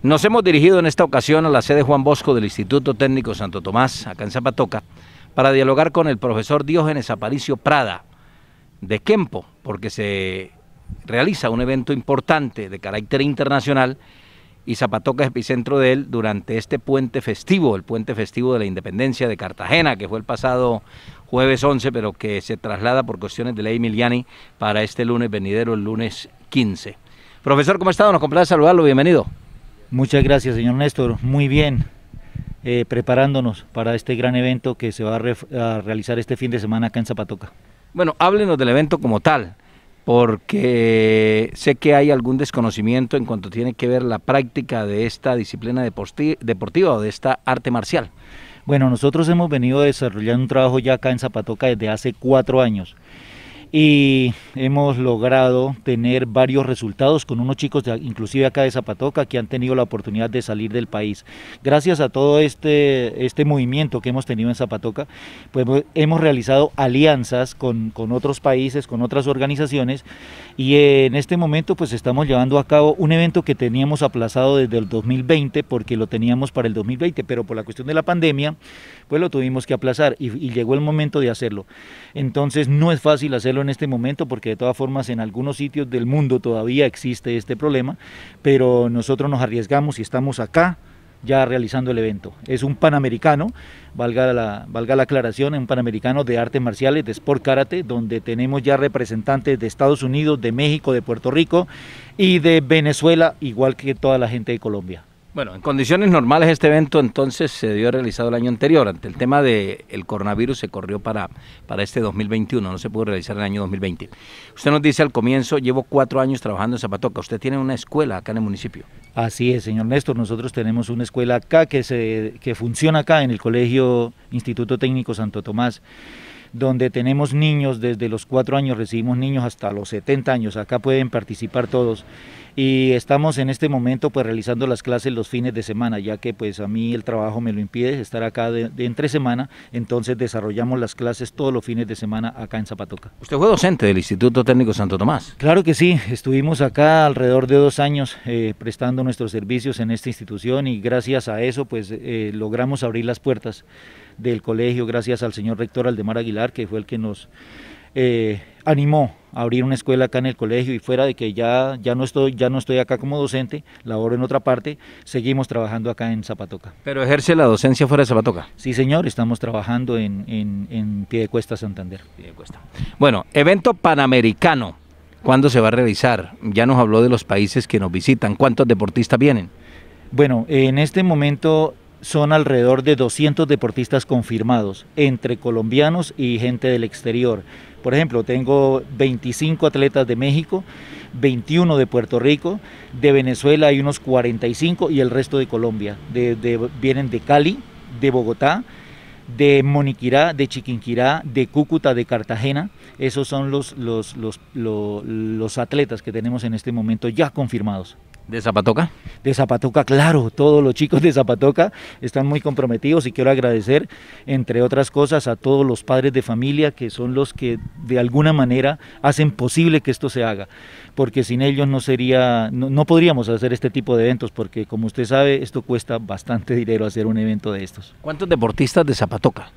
Nos hemos dirigido en esta ocasión a la sede Juan Bosco del Instituto Técnico Santo Tomás, acá en Zapatoca, para dialogar con el profesor Diógenes Aparicio Prada de Kempo, porque se realiza un evento importante de carácter internacional y Zapatoca es epicentro de él durante este puente festivo, el puente festivo de la independencia de Cartagena, que fue el pasado jueves 11, pero que se traslada por cuestiones de ley Miliani para este lunes venidero, el lunes 15. Profesor, ¿cómo estado? Nos complace saludarlo, bienvenido. Muchas gracias, señor Néstor. Muy bien, eh, preparándonos para este gran evento que se va a, a realizar este fin de semana acá en Zapatoca. Bueno, háblenos del evento como tal, porque sé que hay algún desconocimiento en cuanto tiene que ver la práctica de esta disciplina deportiva o de esta arte marcial. Bueno, nosotros hemos venido desarrollando un trabajo ya acá en Zapatoca desde hace cuatro años y hemos logrado tener varios resultados con unos chicos inclusive acá de Zapatoca que han tenido la oportunidad de salir del país. Gracias a todo este, este movimiento que hemos tenido en Zapatoca, pues, pues hemos realizado alianzas con, con otros países, con otras organizaciones y en este momento pues estamos llevando a cabo un evento que teníamos aplazado desde el 2020 porque lo teníamos para el 2020, pero por la cuestión de la pandemia pues lo tuvimos que aplazar y, y llegó el momento de hacerlo. Entonces no es fácil hacerlo en este momento porque de todas formas en algunos sitios del mundo todavía existe este problema, pero nosotros nos arriesgamos y estamos acá ya realizando el evento. Es un panamericano, valga la, valga la aclaración, un panamericano de artes marciales, de sport karate, donde tenemos ya representantes de Estados Unidos, de México, de Puerto Rico y de Venezuela, igual que toda la gente de Colombia. Bueno, en condiciones normales este evento entonces se dio realizado el año anterior. Ante el tema del el coronavirus se corrió para, para este 2021, no se pudo realizar el año 2020. Usted nos dice al comienzo, llevo cuatro años trabajando en Zapatoca. Usted tiene una escuela acá en el municipio. Así es, señor Néstor. Nosotros tenemos una escuela acá que, se, que funciona acá en el Colegio Instituto Técnico Santo Tomás donde tenemos niños, desde los cuatro años recibimos niños hasta los 70 años, acá pueden participar todos. Y estamos en este momento pues realizando las clases los fines de semana, ya que pues a mí el trabajo me lo impide estar acá de, entre semana, entonces desarrollamos las clases todos los fines de semana acá en Zapatoca. Usted fue docente del Instituto Técnico Santo Tomás. Claro que sí, estuvimos acá alrededor de dos años eh, prestando nuestros servicios en esta institución y gracias a eso pues eh, logramos abrir las puertas del colegio, gracias al señor rector Aldemar Aguilar, que fue el que nos eh, animó a abrir una escuela acá en el colegio y fuera de que ya, ya, no estoy, ya no estoy acá como docente, laboro en otra parte, seguimos trabajando acá en Zapatoca. ¿Pero ejerce la docencia fuera de Zapatoca? Sí, señor, estamos trabajando en, en, en Piedecuesta, Santander. Piedecuesta. Bueno, evento panamericano, ¿cuándo se va a realizar? Ya nos habló de los países que nos visitan, ¿cuántos deportistas vienen? Bueno, en este momento son alrededor de 200 deportistas confirmados entre colombianos y gente del exterior. Por ejemplo, tengo 25 atletas de México, 21 de Puerto Rico, de Venezuela hay unos 45 y el resto de Colombia. vienen de Cali, de Bogotá, de Moniquirá, de Chiquinquirá, de Cúcuta, de Cartagena. Esos son los atletas que tenemos en este momento ya confirmados. ¿De Zapatoca? De Zapatoca, claro, todos los chicos de Zapatoca están muy comprometidos y quiero agradecer, entre otras cosas, a todos los padres de familia que son los que de alguna manera hacen posible que esto se haga, porque sin ellos no sería, no, podríamos hacer este tipo de eventos, porque como usted sabe, esto cuesta bastante dinero hacer un evento de estos. ¿Cuántos deportistas de Zapatoca?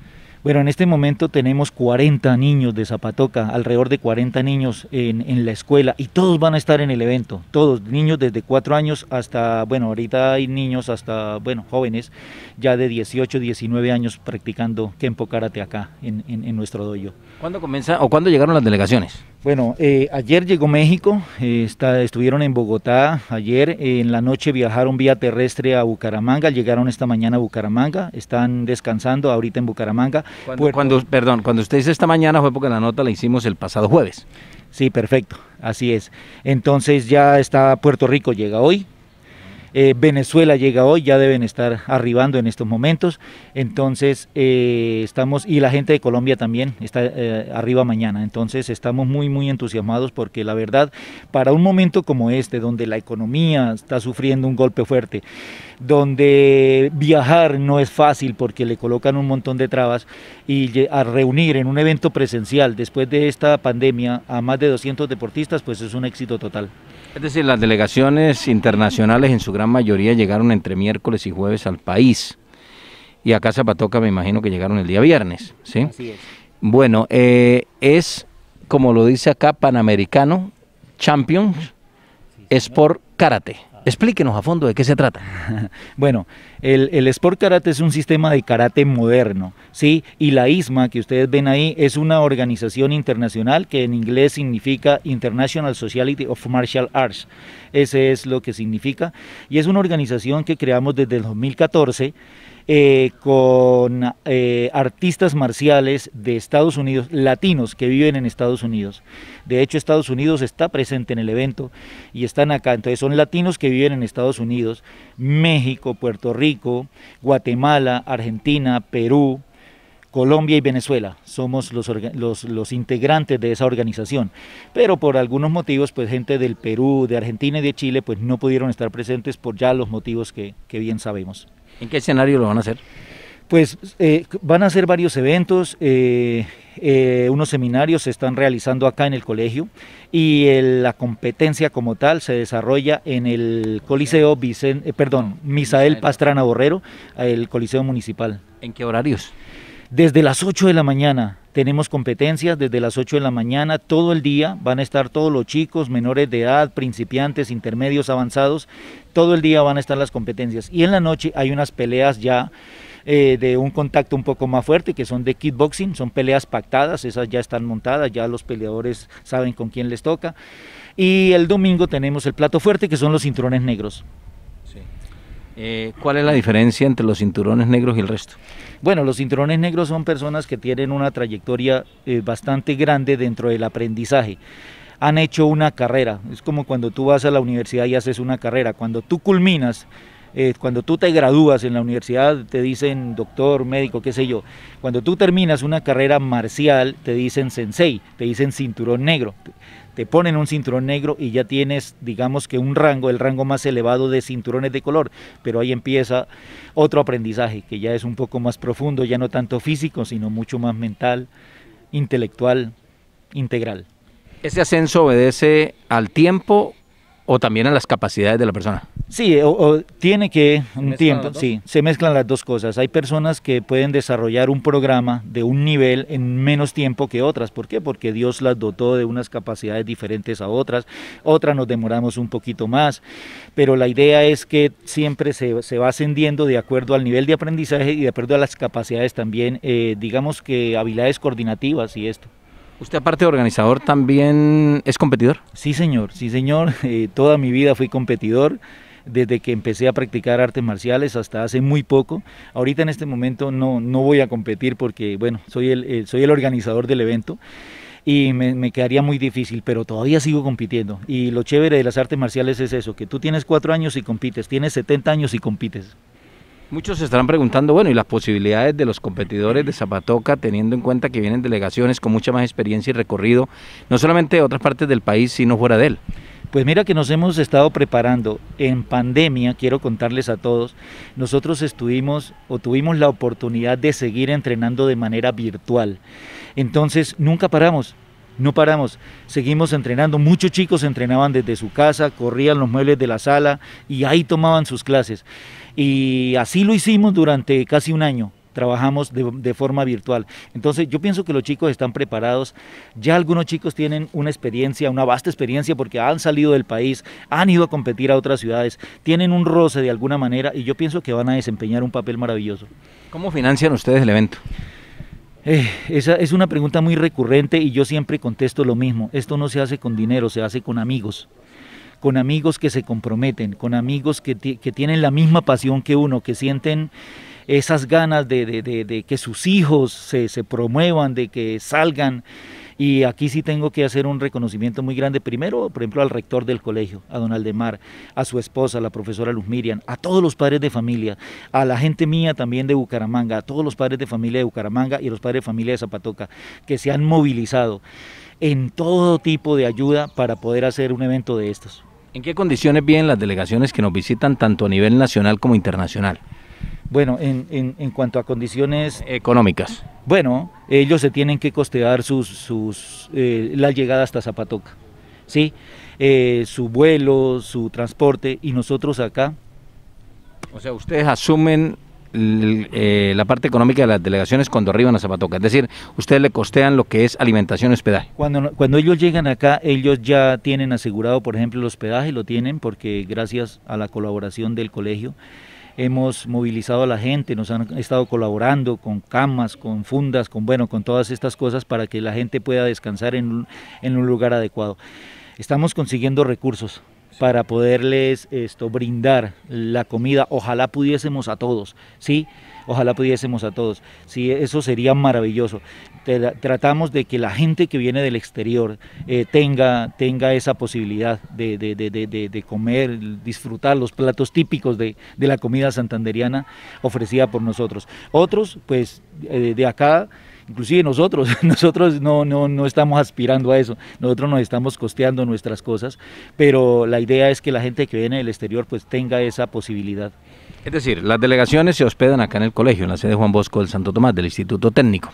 Bueno, en este momento tenemos 40 niños de Zapatoca, alrededor de 40 niños en, en, la escuela y todos van a estar en el evento, todos, niños desde 4 años hasta, bueno, ahorita hay niños hasta, bueno, jóvenes ya de 18, 19 años practicando Kempo Karate acá en, nuestro dojo. ¿Cuándo comienza o cuándo llegaron las delegaciones? Bueno, eh, ayer llegó México, eh, estuvieron en Bogotá ayer, en la noche viajaron vía terrestre a Bucaramanga, llegaron esta mañana a Bucaramanga, están descansando ahorita en Bucaramanga. perdón, cuando usted dice esta mañana fue porque la nota la hicimos el pasado jueves. Sí, perfecto, así es. Entonces ya está Puerto Rico, llega hoy, eh, Venezuela llega hoy, ya deben estar arribando en estos momentos. Entonces, eh, estamos, y la gente de Colombia también está eh, arriba mañana. Entonces, estamos muy, muy entusiasmados porque la verdad, para un momento como este, donde la economía está sufriendo un golpe fuerte, donde viajar no es fácil porque le colocan un montón de trabas, y a reunir en un evento presencial después de esta pandemia a más de 200 deportistas, pues es un éxito total. Es decir, las delegaciones internacionales en su gran mayoría llegaron entre miércoles y jueves al país. Y acá Zapatoca me imagino que llegaron el día viernes, ¿sí? Así es. Bueno, eh, es, como lo dice acá, Panamericano Champions es por Karate. Explíquenos a fondo de qué se trata. Bueno, el, Sport Karate es un sistema de karate moderno, ¿sí? Y la ISMA que ustedes ven ahí es una organización internacional que en inglés significa International Society of Martial Arts. Ese es lo que significa. Y es una organización que creamos desde el 2014 eh, con eh, artistas marciales de Estados Unidos, latinos que viven en Estados Unidos. De hecho, Estados Unidos está presente en el evento y están acá. Entonces, son latinos que viven en Estados Unidos, México, Puerto Rico, Guatemala, Argentina, Perú, Colombia y Venezuela somos los, integrantes de esa organización, pero por algunos motivos, pues gente del Perú, de Argentina y de Chile, pues no pudieron estar presentes por ya los motivos que bien sabemos. ¿En qué escenario lo van a hacer? Pues eh, van a ser varios eventos, eh, eh, unos seminarios se están realizando acá en el colegio y la competencia como tal se desarrolla en el Coliseo Vicen, perdón, Misael Pastrana Borrero, el Coliseo Municipal. ¿En qué horarios? Desde las 8 de la mañana tenemos competencias, desde las 8 de la mañana todo el día van a estar todos los chicos, menores de edad, principiantes, intermedios, avanzados, todo el día van a estar las competencias. Y en la noche hay unas peleas ya eh, de un contacto un poco más fuerte, que son de kickboxing, son peleas pactadas, esas ya están montadas, ya los peleadores saben con quién les toca. Y el domingo tenemos el plato fuerte, que son los cinturones negros. Eh, ¿Cuál es la diferencia entre los cinturones negros y el resto? Bueno, los cinturones negros son personas que tienen una trayectoria eh, bastante grande dentro del aprendizaje. Han hecho una carrera, es como cuando tú vas a la universidad y haces una carrera, cuando tú culminas eh, cuando tú te gradúas en la universidad te dicen doctor, médico, qué sé yo. Cuando tú terminas una carrera marcial te dicen sensei, te dicen cinturón negro. Te ponen un cinturón negro y ya tienes, digamos que un rango, el rango más elevado de cinturones de color. Pero ahí empieza otro aprendizaje que ya es un poco más profundo, ya no tanto físico, sino mucho más mental, intelectual, integral. ¿Ese ascenso obedece al tiempo o también a las capacidades de la persona? Sí, o, tiene que un tiempo, sí, se mezclan las dos cosas. Hay personas que pueden desarrollar un programa de un nivel en menos tiempo que otras. ¿Por qué? Porque Dios las dotó de unas capacidades diferentes a otras. Otras nos demoramos un poquito más, pero la idea es que siempre se, va ascendiendo de acuerdo al nivel de aprendizaje y de acuerdo a las capacidades también, eh, digamos que habilidades coordinativas y esto. ¿Usted aparte de organizador también es competidor? Sí, señor, sí, señor. Eh, toda mi vida fui competidor desde que empecé a practicar artes marciales hasta hace muy poco. Ahorita en este momento no, no voy a competir porque, bueno, soy el, soy el organizador del evento y me, me, quedaría muy difícil, pero todavía sigo compitiendo. Y lo chévere de las artes marciales es eso, que tú tienes cuatro años y compites, tienes 70 años y compites. Muchos se estarán preguntando, bueno, y las posibilidades de los competidores de Zapatoca, teniendo en cuenta que vienen delegaciones con mucha más experiencia y recorrido, no solamente de otras partes del país, sino fuera de él. Pues mira que nos hemos estado preparando en pandemia, quiero contarles a todos, nosotros estuvimos o tuvimos la oportunidad de seguir entrenando de manera virtual. Entonces, nunca paramos, no paramos, seguimos entrenando. Muchos chicos entrenaban desde su casa, corrían los muebles de la sala y ahí tomaban sus clases. Y así lo hicimos durante casi un año trabajamos de, forma virtual. Entonces yo pienso que los chicos están preparados, ya algunos chicos tienen una experiencia, una vasta experiencia porque han salido del país, han ido a competir a otras ciudades, tienen un roce de alguna manera y yo pienso que van a desempeñar un papel maravilloso. ¿Cómo financian ustedes el evento? Eh, esa es una pregunta muy recurrente y yo siempre contesto lo mismo, esto no se hace con dinero, se hace con amigos con amigos que se comprometen, con amigos que tienen la misma pasión que uno, que sienten esas ganas de, que sus hijos se, promuevan, de que salgan. Y aquí sí tengo que hacer un reconocimiento muy grande, primero, por ejemplo, al rector del colegio, a don Aldemar, a su esposa, la profesora Luz Miriam, a todos los padres de familia, a la gente mía también de Bucaramanga, a todos los padres de familia de Bucaramanga y los padres de familia de Zapatoca, que se han movilizado en todo tipo de ayuda para poder hacer un evento de estos. ¿En qué condiciones vienen las delegaciones que nos visitan tanto a nivel nacional como internacional? Bueno, en, cuanto a condiciones económicas. Bueno, ellos se tienen que costear sus, eh, la llegada hasta Zapatoca, ¿sí? Eh, su vuelo, su transporte y nosotros acá. O sea, ustedes asumen eh, la parte económica de las delegaciones cuando arriban a Zapatoca. Es decir, ustedes le costean lo que es alimentación y hospedaje. Cuando, cuando ellos llegan acá, ellos ya tienen asegurado, por ejemplo, el hospedaje, lo tienen porque gracias a la colaboración del colegio hemos movilizado a la gente, nos han estado colaborando con camas, con fundas, con bueno, con todas estas cosas para que la gente pueda descansar en, un lugar adecuado. Estamos consiguiendo recursos para poderles esto brindar la comida, ojalá pudiésemos a todos, ¿sí? Ojalá pudiésemos a todos. eso sería maravilloso. Tratamos de que la gente que viene del exterior eh, tenga, tenga esa posibilidad de, comer, disfrutar los platos típicos de, la comida santanderiana ofrecida por nosotros. Otros, pues eh, de acá inclusive nosotros, nosotros no, no, no, estamos aspirando a eso, nosotros nos estamos costeando nuestras cosas, pero la idea es que la gente que viene del exterior pues tenga esa posibilidad. Es decir, las delegaciones se hospedan acá en el colegio, en la sede Juan Bosco del Santo Tomás, del Instituto Técnico.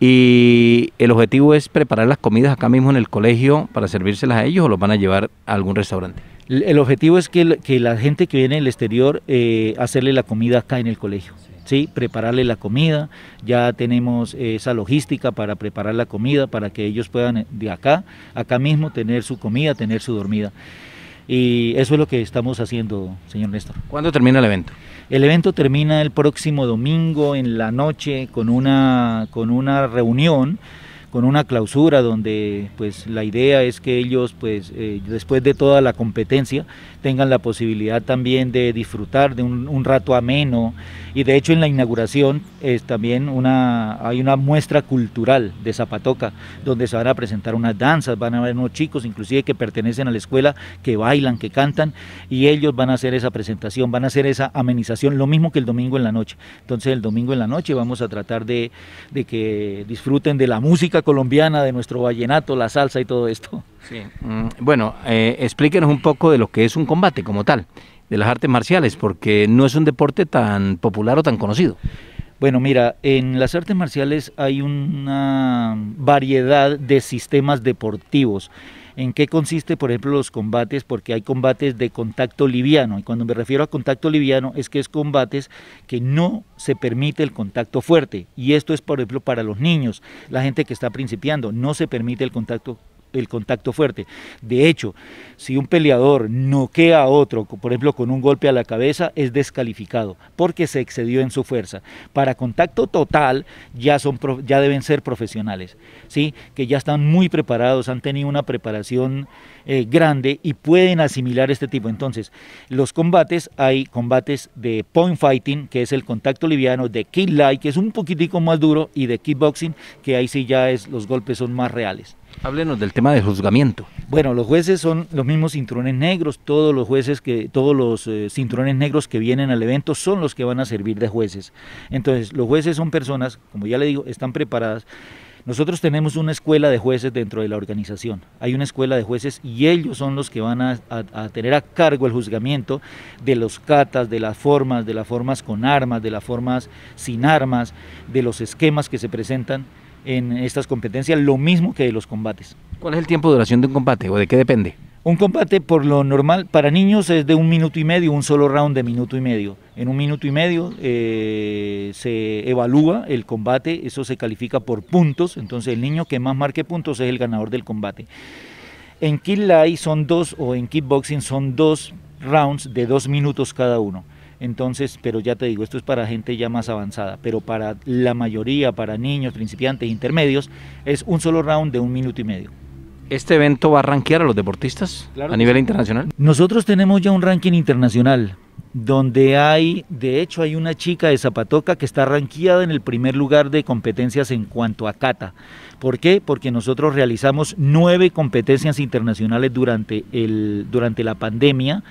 Y el objetivo es preparar las comidas acá mismo en el colegio para servírselas a ellos o los van a llevar a algún restaurante. El objetivo es que, la gente que viene del exterior eh, hacerle la comida acá en el colegio. Sí, prepararle la comida, ya tenemos esa logística para preparar la comida, para que ellos puedan eh, de acá, acá mismo tener su comida, tener su dormida. Y eso es lo que estamos haciendo, señor Néstor. ¿Cuándo termina el evento? El evento termina el próximo domingo en la noche con una, con una reunión con una clausura donde pues la idea es que ellos pues eh, después de toda la competencia tengan la posibilidad también de disfrutar de un, rato ameno. Y de hecho en la inauguración es también una, hay una muestra cultural de Zapatoca, donde se van a presentar unas danzas, van a haber unos chicos inclusive que pertenecen a la escuela, que bailan, que cantan, y ellos van a hacer esa presentación, van a hacer esa amenización, lo mismo que el domingo en la noche. Entonces el domingo en la noche vamos a tratar de, de que disfruten de la música colombiana, de nuestro vallenato, la salsa y todo esto. Mm, bueno, eh, explíquenos un poco de lo que es un combate como tal, de las artes marciales, porque no es un deporte tan popular o tan conocido. Bueno, mira, en las artes marciales hay una variedad de sistemas deportivos. ¿En qué consiste, por ejemplo, los combates? Porque hay combates de contacto liviano. Y cuando me refiero a contacto liviano es que es combates que no se permite el contacto fuerte. Y esto es, por ejemplo, para los niños, la gente que está principiando, no se permite el contacto el contacto fuerte. De hecho, si un peleador noquea a otro, por ejemplo, con un golpe a la cabeza, es descalificado porque se excedió en su fuerza. Para contacto total ya, son, ya deben ser profesionales, ¿sí? que ya están muy preparados, han tenido una preparación eh, grande y pueden asimilar este tipo. Entonces, los combates, hay combates de point fighting, que es el contacto liviano, de kick light, que es un poquitico más duro, y de kickboxing, que ahí sí ya es, los golpes son más reales. Háblenos del tema de juzgamiento. Bueno, los jueces son los mismos cinturones negros, todos los jueces que todos los eh, cinturones negros que vienen al evento son los que van a servir de jueces. Entonces, los jueces son personas, como ya le digo, están preparadas nosotros tenemos una escuela de jueces dentro de la organización. Hay una escuela de jueces y ellos son los que van a, tener a cargo el juzgamiento de los catas, de las formas, de las formas con armas, de las formas sin armas, de los esquemas que se presentan en estas competencias, lo mismo que de los combates. ¿Cuál es el tiempo de duración de un combate o de qué depende? Un combate por lo normal para niños es de un minuto y medio, un solo round de minuto y medio. En un minuto y medio eh, se evalúa el combate, eso se califica por puntos, entonces el niño que más marque puntos es el ganador del combate. En Light son dos, o en Kickboxing son dos rounds de dos minutos cada uno. Entonces, pero ya te digo, esto es para gente ya más avanzada, pero para la mayoría, para niños, principiantes, intermedios, es un solo round de un minuto y medio. ¿Este evento va a rankear a los deportistas a nivel internacional? Nosotros tenemos ya un ranking internacional donde hay, de hecho hay una chica de Zapatoca que está ranqueada en el primer lugar de competencias en cuanto a cata. ¿Por qué? Porque nosotros realizamos nueve competencias internacionales durante, el, durante la pandemia.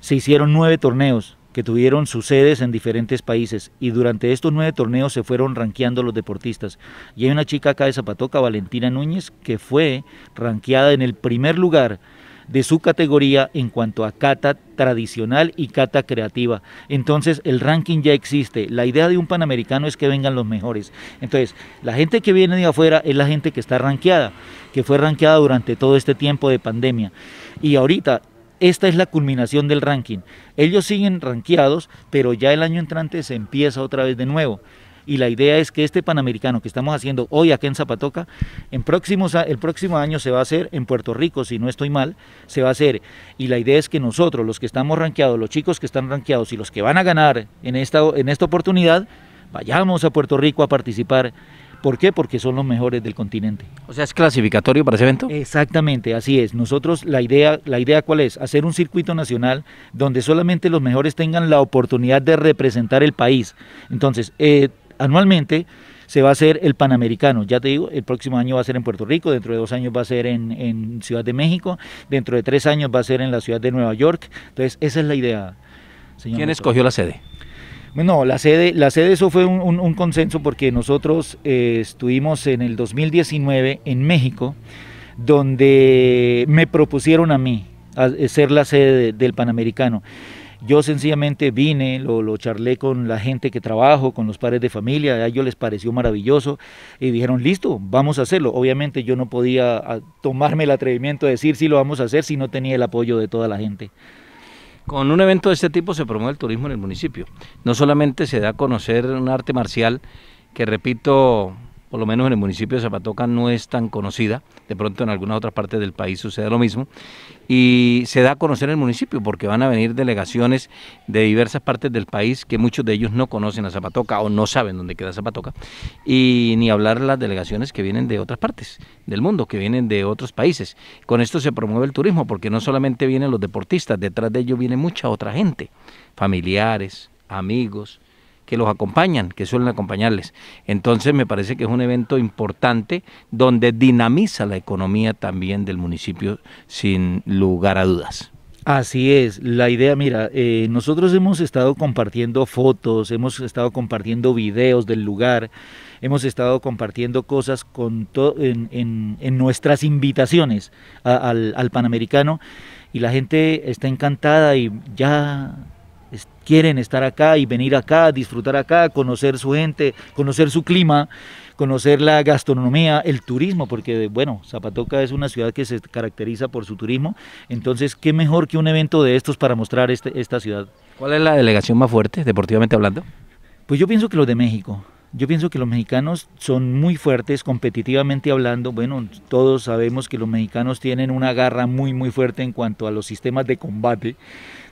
Se hicieron nueve torneos que tuvieron sus sedes en diferentes países y durante estos nueve torneos se fueron ranqueando los deportistas. Y hay una chica acá de Zapatoca, Valentina Núñez, que fue ranqueada en el primer lugar de su categoría en cuanto a cata tradicional y cata creativa. Entonces el ranking ya existe. La idea de un panamericano es que vengan los mejores. Entonces la gente que viene de afuera es la gente que está ranqueada, que fue ranqueada durante todo este tiempo de pandemia. Y ahorita esta es la culminación del ranking. Ellos siguen ranqueados, pero ya el año entrante se empieza otra vez de nuevo. Y la idea es que este Panamericano que estamos haciendo hoy aquí en Zapatoca, en próximos, el próximo año se va a hacer en Puerto Rico, si no estoy mal, se va a hacer. Y la idea es que nosotros, los que estamos ranqueados, los chicos que están ranqueados y los que van a ganar en esta, en esta oportunidad, vayamos a Puerto Rico a participar ¿Por qué? Porque son los mejores del continente. O sea, es clasificatorio para ese evento. Exactamente, así es. Nosotros la idea, la idea cuál es? Hacer un circuito nacional donde solamente los mejores tengan la oportunidad de representar el país. Entonces, eh, anualmente se va a hacer el Panamericano. Ya te digo, el próximo año va a ser en Puerto Rico, dentro de dos años va a ser en, Ciudad de México, dentro de tres años va a ser en la ciudad de Nueva York. Entonces, esa es la idea. Señor ¿Quién escogió la sede? No, la sede, la sede eso fue un, consenso porque nosotros eh, estuvimos en el 2019 en México, donde me propusieron a mí eh, ser la sede del Panamericano. Yo sencillamente vine, lo, charlé con la gente que trabajo, con los padres de familia, a ellos les pareció maravilloso y dijeron, listo, vamos a hacerlo. Obviamente yo no podía tomarme el atrevimiento de decir si sí, lo vamos a hacer si no tenía el apoyo de toda la gente. Con un evento de este tipo se promueve el turismo en el municipio. No solamente se da a conocer un arte marcial que, repito, por lo menos en el municipio de Zapatoca no es tan conocida, de pronto en algunas otras partes del país sucede lo mismo, y se da a conocer el municipio porque van a venir delegaciones de diversas partes del país que muchos de ellos no conocen a Zapatoca o no saben dónde queda Zapatoca, y ni hablar las delegaciones que vienen de otras partes del mundo, que vienen de otros países. Con esto se promueve el turismo porque no solamente vienen los deportistas, detrás de ellos viene mucha otra gente, familiares, amigos, que los acompañan, que suelen acompañarles. Entonces me parece que es un evento importante donde dinamiza la economía también del municipio sin lugar a dudas. Así es, la idea, mira, eh, nosotros hemos estado compartiendo fotos, hemos estado compartiendo videos del lugar, hemos estado compartiendo cosas con en, en, nuestras invitaciones al, al Panamericano y la gente está encantada y ya quieren estar acá y venir acá, disfrutar acá, conocer su gente, conocer su clima, conocer la gastronomía, el turismo, porque bueno, Zapatoca es una ciudad que se caracteriza por su turismo, entonces qué mejor que un evento de estos para mostrar este, esta ciudad. ¿Cuál es la delegación más fuerte, deportivamente hablando? Pues yo pienso que los de México. Yo pienso que los mexicanos son muy fuertes competitivamente hablando. Bueno, todos sabemos que los mexicanos tienen una garra muy muy fuerte en cuanto a los sistemas de combate.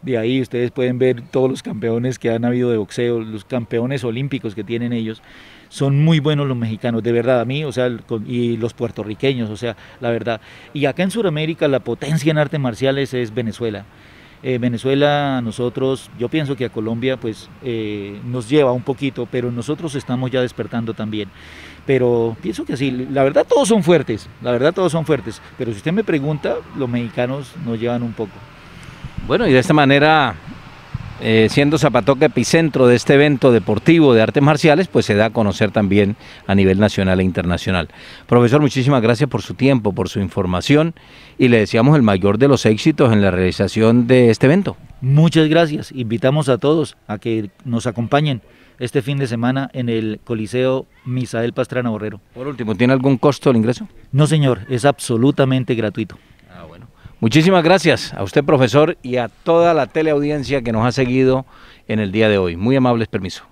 De ahí ustedes pueden ver todos los campeones que han habido de boxeo, los campeones olímpicos que tienen ellos. Son muy buenos los mexicanos, de verdad, a mí, o sea, y los puertorriqueños, o sea, la verdad. Y acá en Sudamérica la potencia en artes marciales es Venezuela. Eh, Venezuela, nosotros, yo pienso que a Colombia pues eh, nos lleva un poquito, pero nosotros estamos ya despertando también. Pero pienso que sí, la verdad todos son fuertes, la verdad todos son fuertes, pero si usted me pregunta, los mexicanos nos llevan un poco. Bueno, y de esta manera eh, siendo Zapatoca epicentro de este evento deportivo de artes marciales, pues se da a conocer también a nivel nacional e internacional. Profesor, muchísimas gracias por su tiempo, por su información y le deseamos el mayor de los éxitos en la realización de este evento. Muchas gracias. Invitamos a todos a que nos acompañen este fin de semana en el Coliseo Misael Pastrana Borrero. Por último, ¿tiene algún costo el ingreso? No, señor, es absolutamente gratuito. Muchísimas gracias a usted, profesor, y a toda la teleaudiencia que nos ha seguido en el día de hoy. Muy amables, permiso.